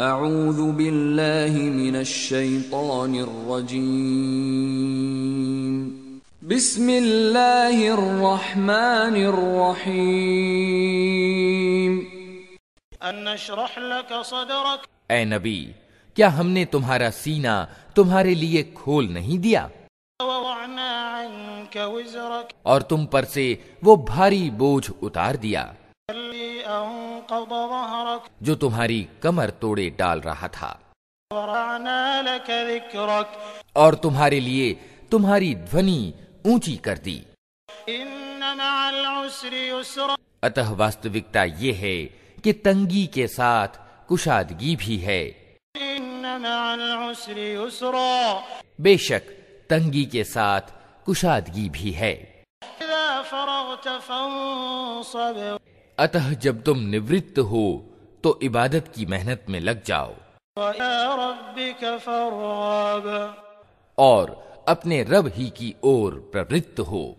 أعوذ بالله من الشيطان الرجيم بسم الله الرحمن الرحيم أن نشرح لك صدرك أي نبي کیا ہم نے تمہارا سینہ تمہارے لیے کھول نہیں دیا اور تم پر سے وہ بھاری بوجھ اتار دیا जो तुम्हारी कमर तोड़े डाल रहा था और तुम्हारे लिए तुम्हारी ध्वनि ऊंची कर दी अतः वास्तविकता ये है कि तंगी के साथ कुशादगी भी है बेशक तंगी के साथ कुशादगी भी है अतः जब तुम निवृत्त हो तो इबादत की मेहनत में लग जाओ और अपने रब ही की ओर प्रवृत्त हो